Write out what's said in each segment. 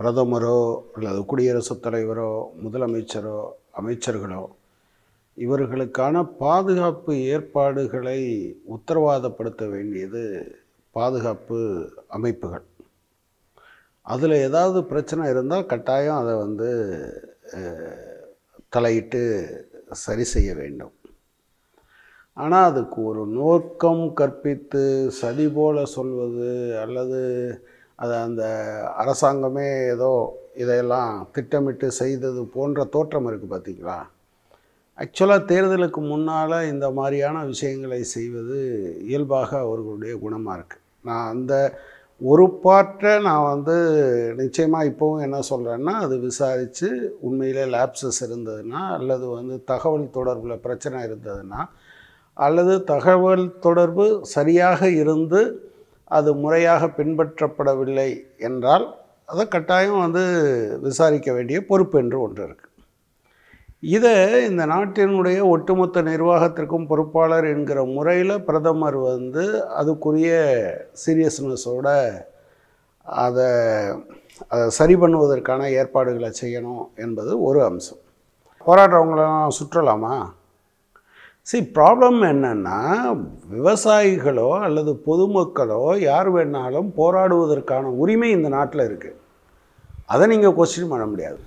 பிரதமரோ அல்லது குடியரசுத் தலைவரோ முதலமைச்சரோ அமைச்சர்களோ இவர்களுக்கான பாதுகாப்பு ஏற்பாடுகளை உத்தரவாதப்படுத்த வேண்டியது பாதுகாப்பு அமைப்புகள் அதில் ஏதாவது பிரச்சனை இருந்தால் கட்டாயம் அதை வந்து தலையிட்டு சரி செய்ய வேண்டும் ஆனால் அதுக்கு ஒரு நோக்கம் கற்பித்து சதி போல சொல்வது அல்லது அதை அந்த அரசாங்கமே ஏதோ இதையெல்லாம் திட்டமிட்டு செய்தது போன்ற தோற்றம் இருக்குது பார்த்திங்களா ஆக்சுவலாக தேர்தலுக்கு முன்னால் இந்த மாதிரியான விஷயங்களை செய்வது இயல்பாக அவர்களுடைய குணமாக இருக்குது நான் அந்த ஒரு பாட்டை நான் வந்து நிச்சயமாக இப்போவும் என்ன சொல்கிறேன்னா அது விசாரித்து உண்மையிலே லேப்சஸ் இருந்ததுன்னா அல்லது வந்து தகவல் தொடர்பில் பிரச்சனை இருந்ததுன்னா அல்லது தகவல் தொடர்பு சரியாக இருந்து அது முறையாக பின்பற்றப்படவில்லை என்றால் அதை கட்டாயம் வந்து விசாரிக்க வேண்டிய பொறுப்பு என்று ஒன்று இருக்குது இதை இந்த நாட்டினுடைய ஒட்டுமொத்த நிர்வாகத்திற்கும் பொறுப்பாளர் என்கிற முறையில் பிரதமர் வந்து அதுக்குரிய சீரியஸ்னஸோட அதை அதை சரி பண்ணுவதற்கான ஏற்பாடுகளை செய்யணும் என்பது ஒரு அம்சம் போராடுறவங்களாம் சுற்றலாமா சரி ப்ராப்ளம் என்னென்னா விவசாயிகளோ அல்லது பொதுமக்களோ யார் வேணாலும் போராடுவதற்கான உரிமை இந்த நாட்டில் இருக்குது அதை நீங்கள் கொஸ்டின் பண்ண முடியாது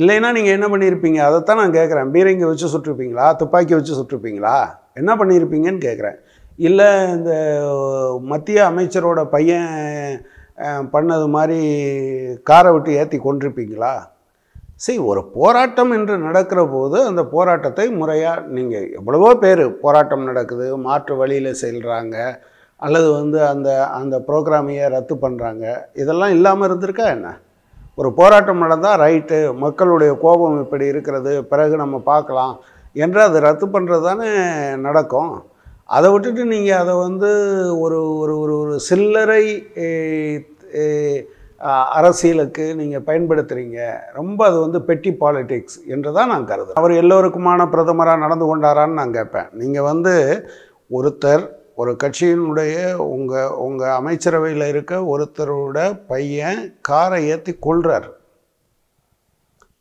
இல்லைன்னா நீங்கள் என்ன பண்ணியிருப்பீங்க அதைத்தான் நான் கேட்குறேன் பீரங்கி வச்சு சுட்டிருப்பீங்களா துப்பாக்கி வச்சு சுட்டிருப்பீங்களா என்ன பண்ணியிருப்பீங்கன்னு கேட்குறேன் இல்லை இந்த மத்திய அமைச்சரோட பையன் பண்ணது மாதிரி காரை விட்டு ஏற்றி கொண்டிருப்பீங்களா சரி ஒரு போராட்டம் என்று நடக்கிற போது அந்த போராட்டத்தை முறையாக நீங்கள் எவ்வளவோ பேர் போராட்டம் நடக்குது மாற்று வழியில் செல்கிறாங்க அல்லது வந்து அந்த அந்த ப்ரோக்ராமையை ரத்து பண்ணுறாங்க இதெல்லாம் இல்லாமல் இருந்திருக்கா என்ன ஒரு போராட்டம் நடந்தால் ரைட்டு மக்களுடைய கோபம் இப்படி இருக்கிறது பிறகு நம்ம பார்க்கலாம் என்று அது ரத்து பண்ணுறது தானே நடக்கும் அதை விட்டுட்டு நீங்கள் அதை வந்து ஒரு ஒரு ஒரு சில்லறை அரசியலுக்கு நீங்கள் பயன்படுத்துகிறீங்க ரொம்ப அது வந்து பெட்டி பாலிடிக்ஸ் என்று தான் நான் கருதுகிறேன் அவர் எல்லோருக்குமான பிரதமராக நடந்து கொண்டாரான்னு நான் கேட்பேன் நீங்கள் வந்து ஒருத்தர் ஒரு கட்சியினுடைய உங்கள் உங்கள் அமைச்சரவையில் இருக்க ஒருத்தரோட பையன் காரை ஏற்றி கொள்கிறார்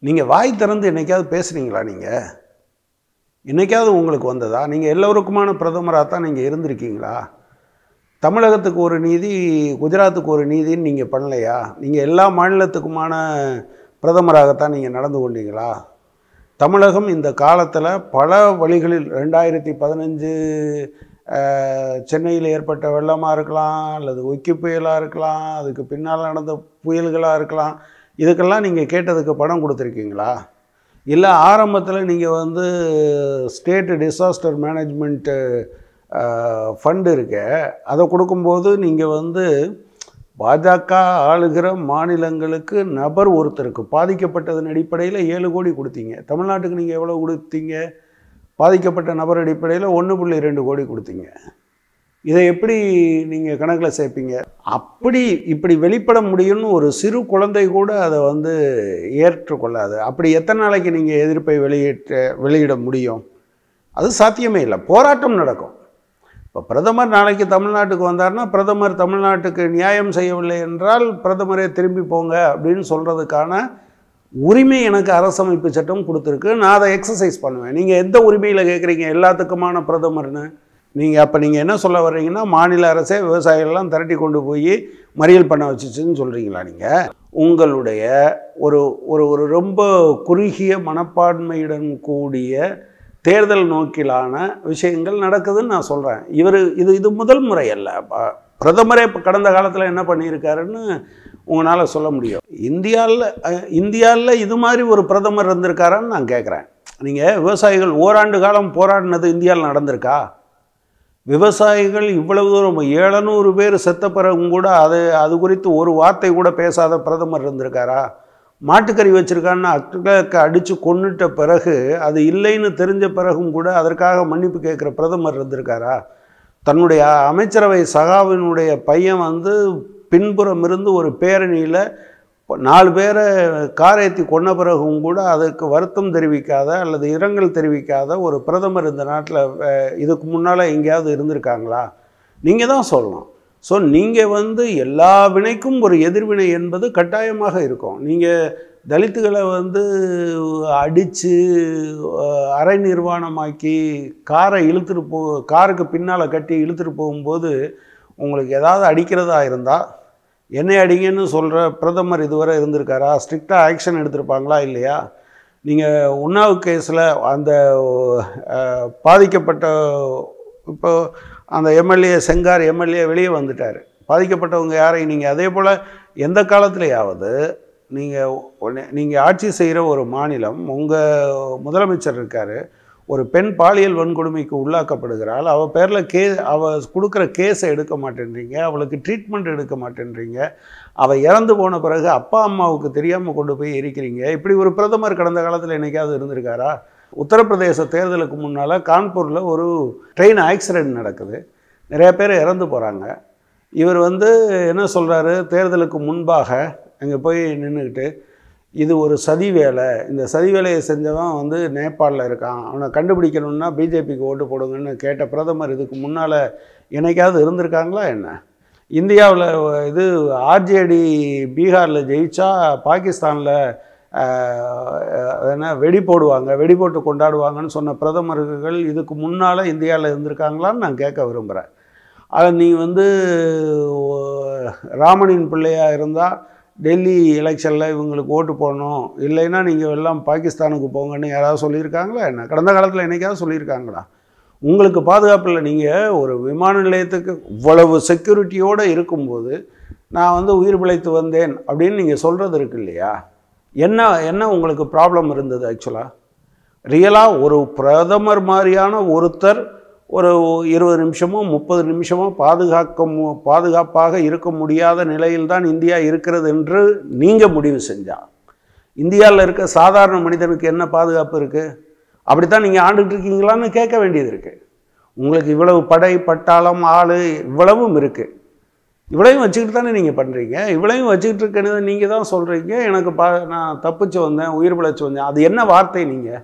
நீங்கள் வாய் திறந்து என்னைக்காவது பேசுகிறீங்களா நீங்கள் என்னைக்காவது உங்களுக்கு வந்ததா நீங்கள் எல்லோருக்குமான பிரதமராக தான் நீங்கள் இருந்திருக்கீங்களா தமிழகத்துக்கு ஒரு நீதி குஜராத்துக்கு ஒரு நீதின்னு நீங்கள் பண்ணலையா நீங்கள் எல்லா மாநிலத்துக்குமான பிரதமராகத்தான் நீங்கள் நடந்து கொண்டீங்களா தமிழகம் இந்த காலத்தில் பல வழிகளில் ரெண்டாயிரத்தி பதினஞ்சு சென்னையில் ஏற்பட்ட வெள்ளமாக இருக்கலாம் அல்லது ஒக்கி புயலாக இருக்கலாம் அதுக்கு பின்னால் நடந்த புயல்களாக இருக்கலாம் இதுக்கெல்லாம் நீங்கள் கேட்டதுக்கு பணம் கொடுத்துருக்கீங்களா இல்லை ஆரம்பத்தில் நீங்கள் வந்து ஸ்டேட்டு டிசாஸ்டர் மேனேஜ்மெண்ட்டு ஃபண்டு இருக்க அதை கொடுக்கும்போது நீங்கள் வந்து பாஜக ஆளுகிற மாநிலங்களுக்கு நபர் ஒருத்தருக்கு பாதிக்கப்பட்டதன் அடிப்படையில் ஏழு கோடி கொடுத்தீங்க தமிழ்நாட்டுக்கு நீங்கள் எவ்வளோ கொடுத்தீங்க பாதிக்கப்பட்ட நபர் அடிப்படையில் ஒன்று புள்ளி ரெண்டு கோடி கொடுத்தீங்க இதை எப்படி நீங்கள் கணக்கில் சேர்ப்பீங்க அப்படி இப்படி வெளிப்பட முடியும்னு ஒரு சிறு குழந்தை கூட அதை வந்து ஏற்றுக்கொள்ளாது அப்படி எத்தனை நாளைக்கு நீங்கள் எதிர்ப்பை வெளியிட்ட வெளியிட முடியும் அது சாத்தியமே இல்லை போராட்டம் நடக்கும் இப்போ பிரதமர் நாளைக்கு தமிழ்நாட்டுக்கு வந்தார்னா பிரதமர் தமிழ்நாட்டுக்கு நியாயம் செய்யவில்லை என்றால் பிரதமரே திரும்பி போங்க அப்படின்னு சொல்கிறதுக்கான உரிமை எனக்கு அரசமைப்பு சட்டம் கொடுத்துருக்கு நான் அதை எக்ஸசைஸ் பண்ணுவேன் நீங்கள் எந்த உரிமையில் கேட்குறீங்க எல்லாத்துக்குமான பிரதமர்னு நீங்கள் அப்போ நீங்கள் என்ன சொல்ல வர்றீங்கன்னா மாநில அரசே விவசாயிகள்லாம் திரட்டி கொண்டு போய் மறியல் பண்ண வச்சிச்சுன்னு சொல்கிறீங்களா நீங்கள் உங்களுடைய ஒரு ஒரு ஒரு ரொம்ப குறுகிய மனப்பான்மையுடன் கூடிய தேர்தல் நோக்கிலான விஷயங்கள் நடக்குதுன்னு நான் சொல்கிறேன் இவர் இது இது முதல் முறை அல்ல பிரதமரே இப்போ கடந்த காலத்தில் என்ன பண்ணியிருக்காருன்னு உங்களால் சொல்ல முடியும் இந்தியாவில் இந்தியாவில் இது மாதிரி ஒரு பிரதமர் இருந்திருக்காரான்னு நான் கேட்குறேன் நீங்கள் விவசாயிகள் ஓராண்டு காலம் போராடினது இந்தியாவில் நடந்திருக்கா விவசாயிகள் இவ்வளவு தூரம் ஏழுநூறு பேர் செத்த பிறகு கூட அது அது குறித்து ஒரு வார்த்தை கூட பேசாத பிரதமர் இருந்திருக்காரா மாட்டுக்கறி வச்சுருக்கான்னு அக்டருக்கு அடித்து கொண்டுட்ட பிறகு அது இல்லைன்னு தெரிஞ்ச பிறகும் கூட அதற்காக மன்னிப்பு கேட்குற பிரதமர் இருந்திருக்காரா தன்னுடைய அமைச்சரவை சகாவினுடைய பையன் வந்து பின்புறம் இருந்து ஒரு பேரணியில் நாலு பேரை காரேத்தி கொன்ன பிறகும் கூட அதுக்கு வருத்தம் தெரிவிக்காத அல்லது இரங்கல் தெரிவிக்காத ஒரு பிரதமர் இந்த நாட்டில் இதுக்கு முன்னால் எங்கேயாவது இருந்திருக்காங்களா நீங்கள் தான் சொல்லணும் ஸோ நீங்கள் வந்து எல்லா வினைக்கும் ஒரு எதிர்வினை என்பது கட்டாயமாக இருக்கும் நீங்கள் தலித்துகளை வந்து அடித்து அரை நிர்வாணமாக்கி காரை இழுத்துட்டு போ காருக்கு பின்னால் கட்டி இழுத்துட்டு போகும்போது உங்களுக்கு ஏதாவது அடிக்கிறதா இருந்தால் என்னை அடிங்கன்னு சொல்கிற பிரதமர் இதுவரை இருந்திருக்காரா ஸ்ட்ரிக்டாக ஆக்ஷன் எடுத்திருப்பாங்களா இல்லையா நீங்கள் உன்னாவு கேஸில் அந்த பாதிக்கப்பட்ட இப்போ அந்த எம்எல்ஏ செங்கார் எம்எல்ஏ வெளியே வந்துட்டார் பாதிக்கப்பட்டவங்க யாரையும் நீங்கள் அதே போல் எந்த காலத்திலேயாவது நீங்கள் உடனே நீங்கள் ஆட்சி செய்கிற ஒரு மாநிலம் உங்கள் முதலமைச்சர் இருக்கார் ஒரு பெண் பாலியல் வன்கொடுமைக்கு உள்ளாக்கப்படுகிறாள் அவள் பேரில் கே அவள் கொடுக்குற கேஸை எடுக்க மாட்டேன்றீங்க அவளுக்கு ட்ரீட்மெண்ட் எடுக்க மாட்டேன்றீங்க அவள் இறந்து போன பிறகு அப்பா அம்மாவுக்கு தெரியாமல் கொண்டு போய் இருக்கிறீங்க இப்படி ஒரு பிரதமர் கடந்த காலத்தில் என்றைக்காவது இருந்திருக்காரா உத்தரப்பிரதேச தேர்தலுக்கு முன்னால் கான்பூரில் ஒரு ட்ரெயின் ஆக்சிடெண்ட் நடக்குது நிறைய பேர் இறந்து போகிறாங்க இவர் வந்து என்ன சொல்கிறாரு தேர்தலுக்கு முன்பாக அங்கே போய் நின்றுக்கிட்டு இது ஒரு சதி வேலை இந்த சதி வேலையை செஞ்சவன் வந்து நேபாளில் இருக்கான் அவனை கண்டுபிடிக்கணும்னா பிஜேபிக்கு ஓட்டு போடுங்கன்னு கேட்ட பிரதமர் இதுக்கு முன்னால் என்னைக்காவது இருந்திருக்காங்களா என்ன இந்தியாவில் இது ஆர்ஜேடி பீகாரில் ஜெயிச்சா பாகிஸ்தானில் என்ன வெடி போடுவாங்க வெடி போட்டு கொண்டாடுவாங்கன்னு சொன்ன பிரதமர்கள் இதுக்கு முன்னால் இந்தியாவில் இருந்திருக்காங்களான்னு நான் கேட்க விரும்புகிறேன் அதை நீ வந்து ராமனின் பிள்ளையாக இருந்தால் டெல்லி எலெக்ஷனில் இவங்களுக்கு ஓட்டு போடணும் இல்லைன்னா நீங்கள் எல்லாம் பாகிஸ்தானுக்கு போங்கன்னு யாராவது சொல்லியிருக்காங்களா என்ன கடந்த காலத்தில் என்றைக்காவது சொல்லியிருக்காங்களா உங்களுக்கு பாதுகாப்பில் நீங்கள் ஒரு விமான நிலையத்துக்கு இவ்வளவு செக்யூரிட்டியோடு இருக்கும்போது நான் வந்து உயிர் பிழைத்து வந்தேன் அப்படின்னு நீங்கள் சொல்கிறது இருக்கு இல்லையா என்ன என்ன உங்களுக்கு ப்ராப்ளம் இருந்தது ஆக்சுவலாக ரியலாக ஒரு பிரதமர் மாதிரியான ஒருத்தர் ஒரு இருபது நிமிஷமோ முப்பது நிமிஷமோ பாதுகாக்க பாதுகாப்பாக இருக்க முடியாத நிலையில்தான் இந்தியா இருக்கிறது என்று நீங்கள் முடிவு செஞ்சால் இந்தியாவில் இருக்க சாதாரண மனிதனுக்கு என்ன பாதுகாப்பு இருக்குது அப்படித்தான் நீங்கள் ஆண்டுகிட்டு இருக்கீங்களான்னு கேட்க வேண்டியது இருக்குது உங்களுக்கு இவ்வளவு படை பட்டாளம் ஆள் இவ்வளவும் இருக்குது இவ்வளையும் வச்சுக்கிட்டு தானே நீங்கள் பண்ணுறீங்க இவ்வளையும் வச்சுக்கிட்டு இருக்கிறது நீங்கள் தான் சொல்கிறீங்க எனக்கு பா நான் தப்பிச்சு வந்தேன் உயிர் பிழைச்சி வந்தேன் அது என்ன வார்த்தை நீங்கள்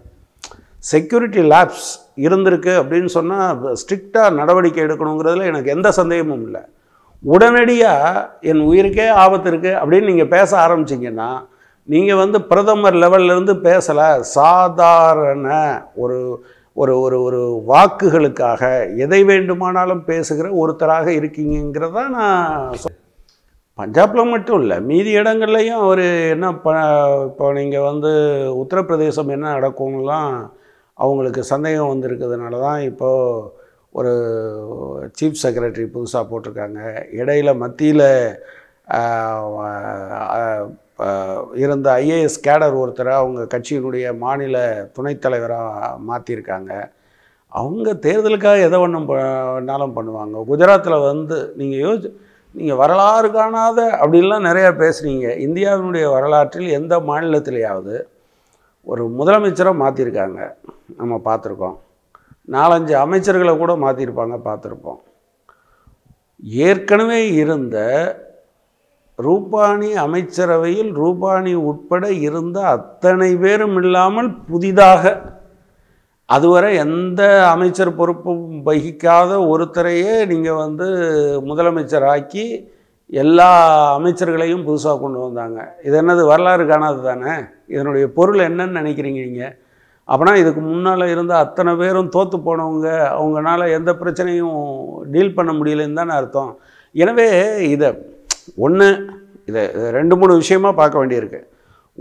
செக்யூரிட்டி லேப்ஸ் இருந்திருக்கு அப்படின்னு சொன்னால் ஸ்ட்ரிக்டாக நடவடிக்கை எடுக்கணுங்கிறதுல எனக்கு எந்த சந்தேகமும் இல்லை உடனடியாக என் உயிருக்கே ஆபத்து இருக்குது அப்படின்னு நீங்கள் பேச ஆரம்பிச்சிங்கன்னா நீங்கள் வந்து பிரதமர் லெவல்லேருந்து பேசலை சாதாரண ஒரு ஒரு ஒரு ஒரு வாக்குகளுக்காக எதை வேண்டுமானாலும் பேசுகிற ஒருத்தராக இருக்கீங்கிறதா நான் பஞ்சாபில் மட்டும் இல்லை மீதி இடங்கள்லையும் அவர் என்ன ப இப்போ நீங்கள் வந்து உத்தரப்பிரதேசம் என்ன நடக்கும்லாம் அவங்களுக்கு சந்தேகம் வந்திருக்கிறதுனால தான் இப்போது ஒரு சீஃப் செக்ரட்டரி புதுசாக போட்டிருக்காங்க இடையில் மத்தியில் இருந்த ஐஏஎஸ் கேடர் ஒருத்தரை அவங்க கட்சியினுடைய மாநில துணைத் தலைவராக மாற்றியிருக்காங்க அவங்க தேர்தலுக்காக எதை ஒன்றும் வேணாலும் பண்ணுவாங்க குஜராத்தில் வந்து நீங்கள் யோசி நீங்கள் வரலாறு காணாத அப்படின்லாம் நிறையா பேசுகிறீங்க இந்தியாவினுடைய வரலாற்றில் எந்த மாநிலத்திலேயாவது ஒரு முதலமைச்சரை மாற்றிருக்காங்க நம்ம பார்த்துருக்கோம் நாலஞ்சு அமைச்சர்களை கூட மாற்றிருப்பாங்க பார்த்துருப்போம் ஏற்கனவே இருந்த ரூபானி அமைச்சரவையில் ரூபானி உட்பட இருந்த அத்தனை பேரும் இல்லாமல் புதிதாக அதுவரை எந்த அமைச்சர் பொறுப்பும் வகிக்காத ஒருத்தரையே நீங்கள் வந்து முதலமைச்சர் ஆக்கி எல்லா அமைச்சர்களையும் புதுசாக கொண்டு வந்தாங்க இது என்னது வரலாறு காணாது தானே இதனுடைய பொருள் என்னன்னு நினைக்கிறீங்க நீங்கள் அப்படின்னா இதுக்கு முன்னால் இருந்த அத்தனை பேரும் தோற்று போனவங்க அவங்களால எந்த பிரச்சனையும் டீல் பண்ண முடியலன்னு தானே அர்த்தம் எனவே இதை ஒன்று இதை ரெண்டு மூணு விஷயமாக பார்க்க வேண்டியிருக்கு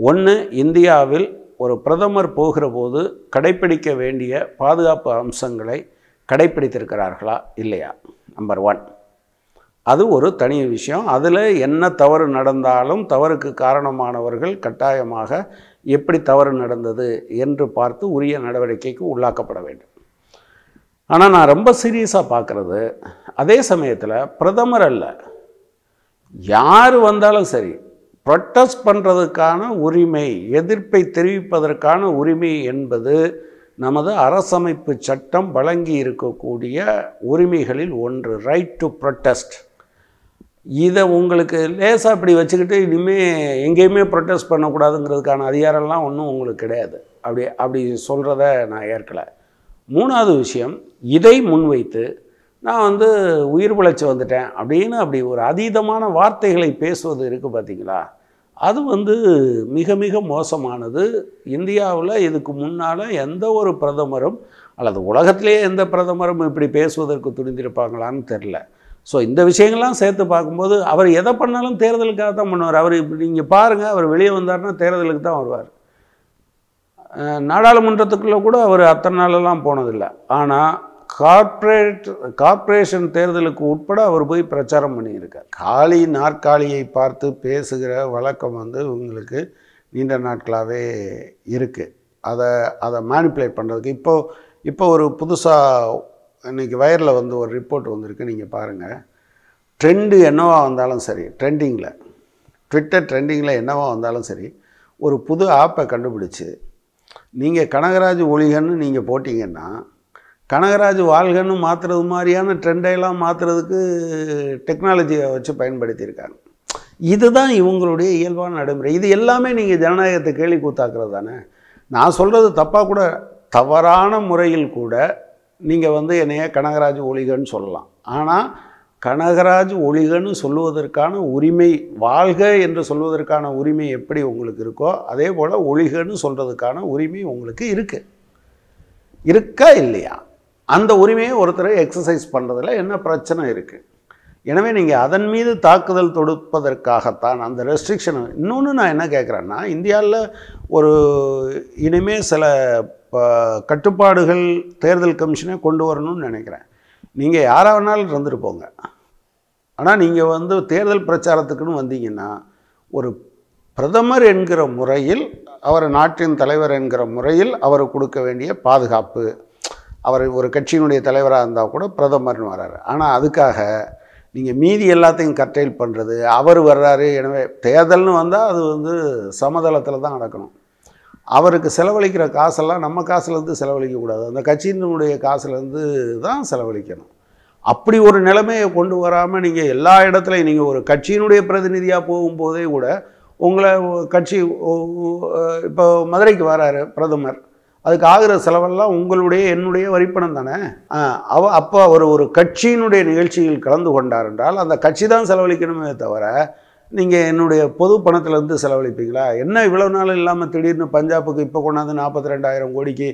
ஒன்று இந்தியாவில் ஒரு பிரதமர் போகிற போது கடைப்பிடிக்க வேண்டிய பாதுகாப்பு அம்சங்களை கடைப்பிடித்திருக்கிறார்களா இல்லையா நம்பர் ஒன் அது ஒரு தனி விஷயம் அதில் என்ன தவறு நடந்தாலும் தவறுக்கு காரணமானவர்கள் கட்டாயமாக எப்படி தவறு நடந்தது என்று பார்த்து உரிய நடவடிக்கைக்கு உள்ளாக்கப்பட வேண்டும் ஆனால் நான் ரொம்ப சீரியஸாக பார்க்குறது அதே சமயத்தில் பிரதமர் அல்ல யார் வந்தாலும் சரி ப்ரொட்டஸ்ட் பண்ணுறதுக்கான உரிமை எதிர்ப்பை தெரிவிப்பதற்கான உரிமை என்பது நமது அரசமைப்பு சட்டம் வழங்கி இருக்கக்கூடிய உரிமைகளில் ஒன்று ரைட் டு ப்ரொட்டஸ்ட் இதை உங்களுக்கு லேசாக இப்படி வச்சுக்கிட்டு இனிமேல் எங்கேயுமே ப்ரொட்டஸ்ட் பண்ணக்கூடாதுங்கிறதுக்கான அதிகாரம்லாம் ஒன்றும் உங்களுக்கு கிடையாது அப்படி அப்படி சொல்கிறத நான் ஏற்கலை மூணாவது விஷயம் இதை முன்வைத்து நான் வந்து உயிர் பிழைச்சி வந்துட்டேன் அப்படின்னு அப்படி ஒரு அதீதமான வார்த்தைகளை பேசுவது இருக்குது பார்த்தீங்களா அது வந்து மிக மிக மோசமானது இந்தியாவில் இதுக்கு முன்னால் எந்த ஒரு பிரதமரும் அல்லது உலகத்திலேயே எந்த பிரதமரும் இப்படி பேசுவதற்கு துணிந்திருப்பாங்களான்னு தெரில ஸோ இந்த விஷயங்கள்லாம் சேர்த்து பார்க்கும்போது அவர் எதை பண்ணாலும் தேர்தலுக்காக தான் பண்ணுவார் அவர் இப்படி நீங்கள் பாருங்கள் அவர் வெளியே வந்தார்னா தேர்தலுக்கு தான் வருவார் நாடாளுமன்றத்துக்குள்ளே கூட அவர் அத்தனை நாளெல்லாம் போனதில்லை ஆனால் கார்ப்பரேட் கார்ப்பரேஷன் தேர்தலுக்கு உட்பட அவர் போய் பிரச்சாரம் பண்ணியிருக்கார் காளி நாற்காலியை பார்த்து பேசுகிற வழக்கம் வந்து உங்களுக்கு நீண்ட நாட்களாகவே இருக்குது அதை அதை மேனிப்புலேட் பண்ணுறதுக்கு இப்போது இப்போ ஒரு புதுசாக இன்றைக்கி வயரில் வந்து ஒரு ரிப்போர்ட் வந்திருக்கு நீங்கள் பாருங்கள் ட்ரெண்டு என்னவாக வந்தாலும் சரி ட்ரெண்டிங்கில் ட்விட்டர் ட்ரெண்டிங்கில் என்னவாக வந்தாலும் சரி ஒரு புது ஆப்பை கண்டுபிடிச்சி நீங்கள் கனகராஜ் ஒளிகன்னு நீங்கள் போட்டிங்கன்னா கனகராஜ் வாழ்கன்னு மாற்றுறது மாதிரியான ட்ரெண்டையெல்லாம் மாற்றுறதுக்கு டெக்னாலஜியை வச்சு பயன்படுத்தியிருக்காங்க இதுதான் இவங்களுடைய இயல்பான நடைமுறை இது எல்லாமே நீங்கள் ஜனநாயகத்தை கேள்வி கூத்தாக்குறது தானே நான் சொல்கிறது தப்பாக கூட தவறான முறையில் கூட நீங்கள் வந்து என்னைய கனகராஜ் ஒளிகன்னு சொல்லலாம் ஆனால் கனகராஜ் ஒளிகன்னு சொல்லுவதற்கான உரிமை வாழ்க என்று சொல்வதற்கான உரிமை எப்படி உங்களுக்கு இருக்கோ அதே போல் ஒளிகன்னு சொல்கிறதுக்கான உரிமை உங்களுக்கு இருக்குது இருக்கா இல்லையா அந்த உரிமையை ஒருத்தர் எக்ஸசைஸ் பண்ணுறதுல என்ன பிரச்சனை இருக்குது எனவே நீங்கள் அதன் மீது தாக்குதல் தொடுப்பதற்காகத்தான் அந்த ரெஸ்ட்ரிக்ஷன் இன்னொன்று நான் என்ன கேட்குறேன்னா இந்தியாவில் ஒரு இனிமேல் சில கட்டுப்பாடுகள் தேர்தல் கமிஷனே கொண்டு வரணும்னு நினைக்கிறேன் நீங்கள் யாராக வேணாலும் இருந்துருப்போங்க ஆனால் நீங்கள் வந்து தேர்தல் பிரச்சாரத்துக்குன்னு வந்தீங்கன்னா ஒரு பிரதமர் என்கிற முறையில் அவர் நாட்டின் தலைவர் என்கிற முறையில் அவர் கொடுக்க வேண்டிய பாதுகாப்பு அவர் ஒரு கட்சியினுடைய தலைவராக இருந்தால் கூட பிரதமர்னு வர்றாரு ஆனால் அதுக்காக நீங்கள் மீதி எல்லாத்தையும் கர்டைல் பண்ணுறது அவர் வர்றாரு எனவே தேர்தல்னு வந்தால் அது வந்து சமதளத்தில் தான் நடக்கணும் அவருக்கு செலவழிக்கிற காசெல்லாம் நம்ம காசுலேருந்து செலவழிக்கக்கூடாது அந்த கட்சியினுடைய காசுலேருந்து தான் செலவழிக்கணும் அப்படி ஒரு நிலைமையை கொண்டு வராமல் நீங்கள் எல்லா இடத்துலையும் நீங்கள் ஒரு கட்சியினுடைய பிரதிநிதியாக போகும்போதே கூட உங்களை கட்சி இப்போ மதுரைக்கு வராரு பிரதமர் அதுக்கு ஆகிற செலவெல்லாம் உங்களுடைய என்னுடைய வரிப்பணம் தானே அவ அப்போ அவர் ஒரு கட்சியினுடைய நிகழ்ச்சியில் கலந்து கொண்டார் என்றால் அந்த கட்சி தான் செலவழிக்கணுமே தவிர நீங்கள் என்னுடைய பொது பணத்திலேருந்து செலவழிப்பீங்களா என்ன இவ்வளோ நாள் இல்லாமல் திடீர்னு பஞ்சாபுக்கு இப்போ கொண்டாந்து நாற்பத்தி ரெண்டாயிரம் கோடிக்கு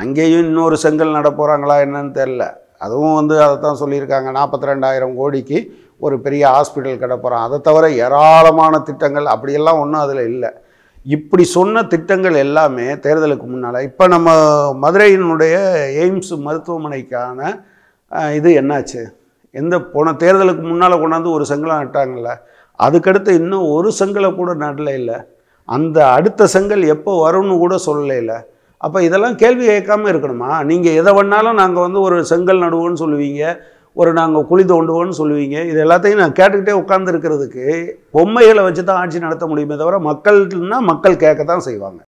அங்கேயும் இன்னொரு செங்கல் நடப்போகிறாங்களா என்னன்னு தெரில அதுவும் வந்து அதை தான் சொல்லியிருக்காங்க நாற்பத்தி ரெண்டாயிரம் கோடிக்கு ஒரு பெரிய ஹாஸ்பிட்டல் கிடப்போகிறான் போகிறான் அதை தவிர ஏராளமான திட்டங்கள் அப்படியெல்லாம் ஒன்றும் அதில் இல்லை இப்படி சொன்ன திட்டங்கள் எல்லாமே தேர்தலுக்கு முன்னால் இப்போ நம்ம மதுரையினுடைய எய்ம்ஸ் மருத்துவமனைக்கான இது என்னாச்சு எந்த போன தேர்தலுக்கு முன்னால் கொண்டாந்து ஒரு செங்கலம் நட்டாங்கல்ல அதுக்கடுத்து இன்னும் ஒரு செங்கலை கூட நடல இல்லை அந்த அடுத்த செங்கல் எப்போ வரும்னு கூட சொல்லல அப்போ இதெல்லாம் கேள்வி கேட்காம இருக்கணுமா நீங்கள் எதை வேணாலும் நாங்கள் வந்து ஒரு செங்கல் நடுவோன்னு சொல்லுவீங்க ஒரு நாங்கள் குழி தோண்டுவோம்னு சொல்லுவீங்க இது எல்லாத்தையும் நான் கேட்டுக்கிட்டே உட்காந்துருக்கிறதுக்கு பொம்மைகளை வச்சு தான் ஆட்சி நடத்த முடியுமே தவிர மக்கள்னா மக்கள் கேட்க தான் செய்வாங்க